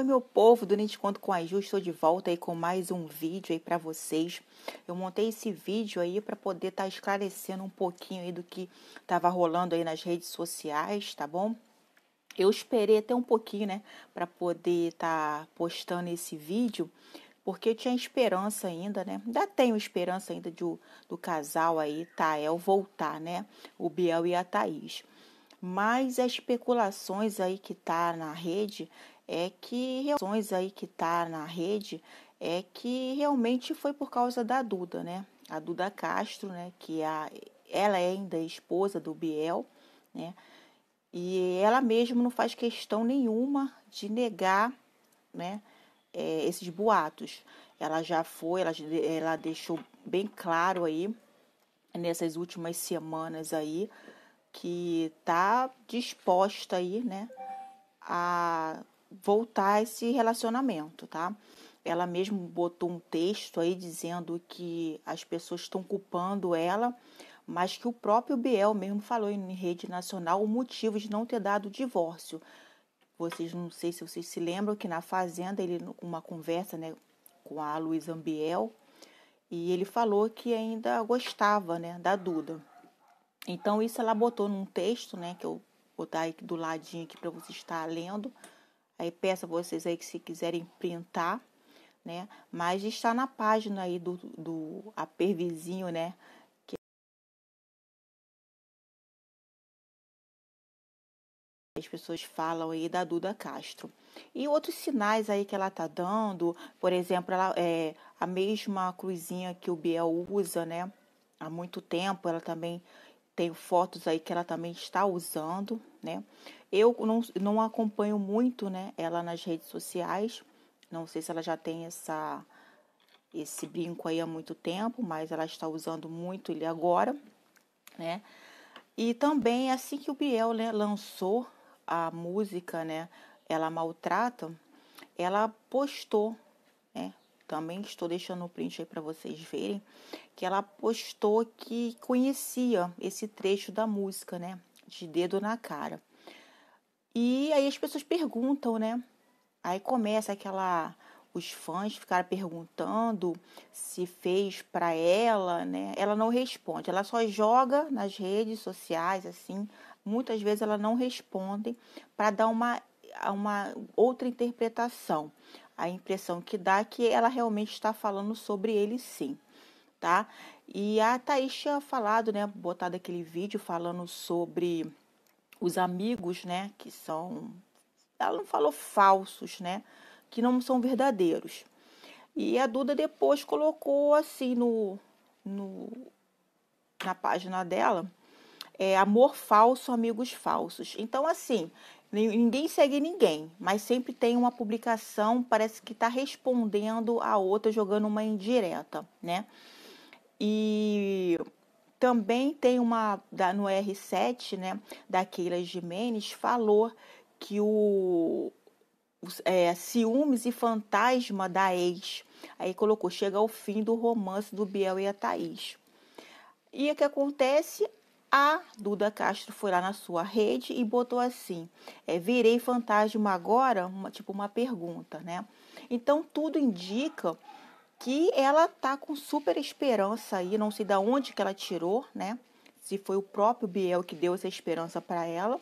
Oi meu povo, durante quanto com a Ju, estou de volta aí com mais um vídeo aí para vocês. Eu montei esse vídeo aí para poder estar tá esclarecendo um pouquinho aí do que estava rolando aí nas redes sociais, tá bom? Eu esperei até um pouquinho, né, para poder estar tá postando esse vídeo, porque eu tinha esperança ainda, né? Ainda tenho esperança ainda de, do casal aí, Tael, voltar, né? O Biel e a Thaís mas as especulações aí que tá na rede é que reações aí que tá na rede é que realmente foi por causa da Duda, né? A Duda Castro, né? Que é a, ela é ainda esposa do Biel, né? E ela mesma não faz questão nenhuma de negar, né? É, esses boatos. Ela já foi, ela, ela deixou bem claro aí nessas últimas semanas aí que tá disposta aí, né, a voltar a esse relacionamento, tá? Ela mesmo botou um texto aí dizendo que as pessoas estão culpando ela, mas que o próprio Biel mesmo falou em rede nacional o motivo de não ter dado o divórcio. Vocês não sei se vocês se lembram que na fazenda ele uma conversa, né, com a Luísa Biel, e ele falou que ainda gostava, né, da Duda. Então isso ela botou num texto, né, que eu vou botar aí do ladinho aqui para você estar lendo Aí peço a vocês aí que se quiserem printar, né? Mas está na página aí do, do Apervizinho, né? Que as pessoas falam aí da Duda Castro. E outros sinais aí que ela tá dando, por exemplo, ela é a mesma cruzinha que o Biel usa, né? Há muito tempo, ela também tem fotos aí que ela também está usando, né? Eu não, não acompanho muito, né, ela nas redes sociais. Não sei se ela já tem essa esse brinco aí há muito tempo, mas ela está usando muito ele agora, né? E também assim que o Biel né, lançou a música, né, ela maltrata, ela postou, né? Também estou deixando o um print aí para vocês verem que ela postou que conhecia esse trecho da música, né? de dedo na cara. E aí as pessoas perguntam, né? Aí começa aquela. Os fãs ficaram perguntando se fez para ela, né? Ela não responde, ela só joga nas redes sociais, assim. Muitas vezes ela não responde para dar uma, uma outra interpretação. A impressão que dá é que ela realmente está falando sobre ele, sim, tá? E a Thaís tinha falado, né, botado aquele vídeo falando sobre os amigos, né, que são. Ela não falou falsos, né, que não são verdadeiros. E a Duda depois colocou assim no, no na página dela, é, amor falso, amigos falsos. Então assim, ninguém segue ninguém, mas sempre tem uma publicação parece que está respondendo a outra jogando uma indireta, né? E também tem uma da, no R7, né, da Keila Jimenez, falou que o é, ciúmes e fantasma da ex. Aí colocou, chega ao fim do romance do Biel e a Thaís. E o que acontece? A Duda Castro foi lá na sua rede e botou assim: é, virei fantasma agora? Uma, tipo uma pergunta, né? Então tudo indica que ela tá com super esperança aí, não sei da onde que ela tirou, né? Se foi o próprio Biel que deu essa esperança para ela,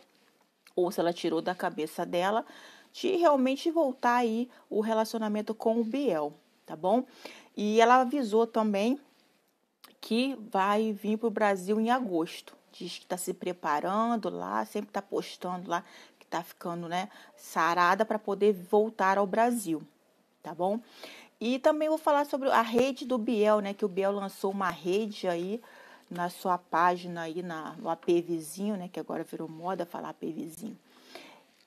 ou se ela tirou da cabeça dela, de realmente voltar aí o relacionamento com o Biel, tá bom? E ela avisou também que vai vir pro Brasil em agosto. Diz que tá se preparando lá, sempre tá postando lá que tá ficando, né, sarada para poder voltar ao Brasil, tá bom? E também vou falar sobre a rede do Biel, né? Que o Biel lançou uma rede aí na sua página aí na, no AP Vizinho, né? Que agora virou moda falar AP Vizinho.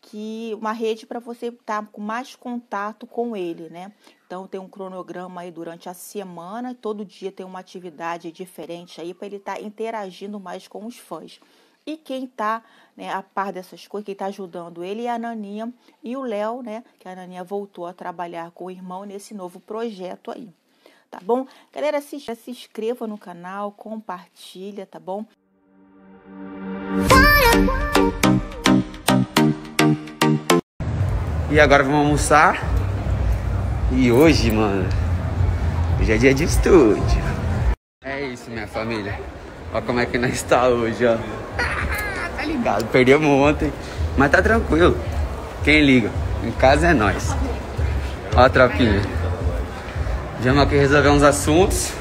Que uma rede para você estar tá com mais contato com ele, né? Então tem um cronograma aí durante a semana, todo dia tem uma atividade diferente aí para ele estar tá interagindo mais com os fãs. E quem está né, a par dessas coisas, quem está ajudando ele é a Naninha e o Léo, né? Que a Naninha voltou a trabalhar com o irmão nesse novo projeto aí. Tá bom? Galera, se, se inscreva no canal, compartilha, tá bom? E agora vamos almoçar. E hoje, mano, hoje é dia de estúdio. É isso, minha família. Olha como é que nós está hoje, ó. Ah, tá ligado? Perdemos ontem. Mas tá tranquilo. Quem liga? Em casa é nós. Ó a tropinha. Viemos aqui resolver uns assuntos.